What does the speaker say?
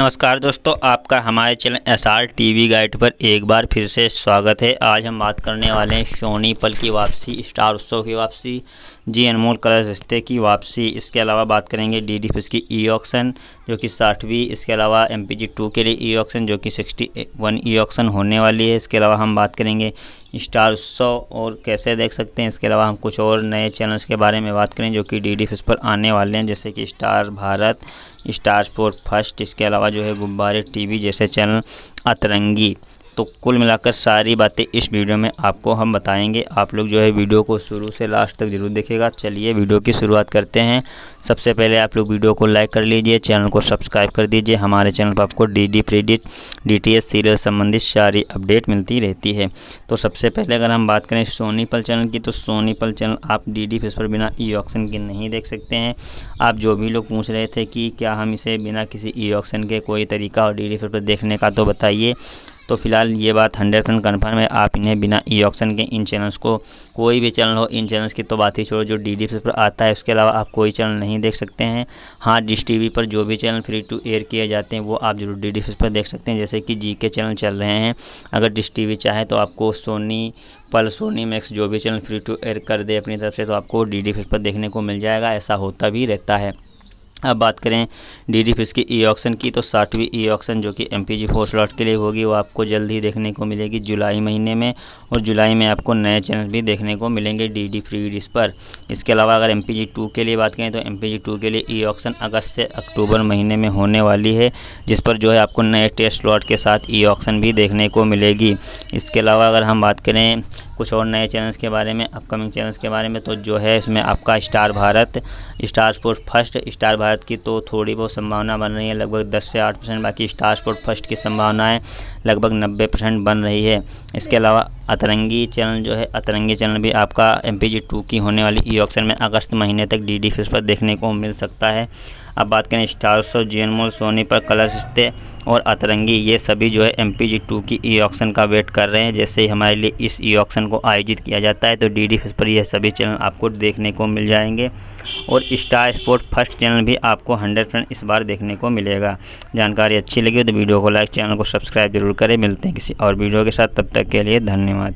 नमस्कार दोस्तों आपका हमारे channel S R T V guide पर एक बार फिर से स्वागत है आज हम बात करने वाले हैं सोनी पल की वापसी स्टार उत्सव की वापसी जी अनमोल कलर रिश्ते की वापसी इसके अलावा बात करेंगे डी डी की ई ऑक्शन जो कि साठवीं इसके अलावा एम पी जी टू के लिए ई ऑक्शन जो कि सिक्सटी वन ई ऑक्शन होने वाली है इसके अलावा हम बात करेंगे स्टार उत्सव और कैसे देख सकते हैं इसके अलावा हम कुछ और नए चैनल्स के बारे में बात करें जो कि डी डी फिस पर आने वाले हैं जैसे कि Star Bharat Star Sport First इसके अलावा जो है गुब्बारे टी वी जैसे चैनल अतरंगी तो कुल मिलाकर सारी बातें इस वीडियो में आपको हम बताएंगे आप लोग जो है वीडियो को शुरू से लास्ट तक जरूर देखेगा चलिए वीडियो की शुरुआत करते हैं सबसे पहले आप लोग वीडियो को लाइक कर लीजिए चैनल को सब्सक्राइब कर दीजिए हमारे चैनल पर आपको डी डी प्रेडिट डी टी एस सीरियल संबंधित सारी अपडेट मिलती रहती है तो सबसे पहले अगर हम बात करें सोनी पल चैनल की तो सोनी पल चैनल आप डी डी फेस पर बिना ई ऑक्शन के नहीं देख सकते हैं आप जो भी लोग पूछ रहे थे कि क्या हम इसे बिना किसी ई ऑक्शन के कोई तरीका और डी डी फेस पर देखने का तो बताइए तो फिलहाल ये बात हंड्रेड परसेंट कन्फर्म है आप इन्हें बिना ई ऑप्शन के इन चैनल्स को कोई भी चैनल हो इन चैनल्स की तो बात ही छोड़ो जो डी डी पर आता है उसके अलावा आप कोई चैनल नहीं देख सकते हैं हाँ डिश टी पर जो भी चैनल फ्री टू एयर किए जाते हैं वो आप जरूर डी डी पर देख सकते हैं जैसे कि जी के चैनल चल रहे हैं अगर डिश टी चाहे तो आपको सोनी पल सोनी मैक्स जो भी चैनल फ्री टू एयर कर दे अपनी तरफ से तो आपको डी डी पर देखने को मिल जाएगा ऐसा होता भी रहता है अब बात करें डी डी फिश की ई ऑक्शन की तो साठवीं ई ऑक्शन जो कि M P G four slot के लिए होगी वो आपको जल्द ही देखने को मिलेगी जुलाई महीने में और जुलाई में आपको नए चैनल भी देखने को मिलेंगे डी डी फ्री डिस पर इसके अलावा अगर एम पी जी टू के लिए बात करें तो एम पी जी टू के लिए ई ऑक्शन अगस्त से अक्टूबर महीने में होने वाली है जिस पर जो है आपको नए टेस्ट लॉट के साथ ई ऑक्शन भी देखने को मिलेगी इसके अलावा अगर हम बात करें कुछ और नए चैनल्स के बारे में अपकमिंग चैनल्स के बारे में तो जो है इसमें आपका Star Bharat Star Sport First Star Bharat की तो थोड़ी बहुत संभावना बन रही है लगभग दस से आठ परसेंट बाकी स्टार स्पोर्ट फर्स्ट की संभावनाएँ लगभग नब्बे परसेंट बन रही है इसके अलावा अतरंगी चैनल जो है अतरंगी चैनल भी आपका एम पी टू की होने वाली ई ऑक्शन में अगस्त महीने तक डी डी पर देखने को मिल सकता है अब बात करें Star show Zee Anmol Sony पर कलर्स रिश्ते और अतरंगी ये सभी जो है एम पी की ई ऑक्शन का वेट कर रहे हैं जैसे ही हमारे लिए इस ई ऑक्शन को आयोजित किया जाता है तो डी डी पर यह सभी चैनल आपको देखने को मिल जाएंगे और स्टार स्पोर्ट फर्स्ट चैनल भी आपको हंड्रेड परसेंट इस बार देखने को मिलेगा जानकारी अच्छी लगी तो वीडियो को लाइक चैनल को सब्सक्राइब जरूर करें मिलते हैं किसी और वीडियो के साथ तब तक के लिए धन्यवाद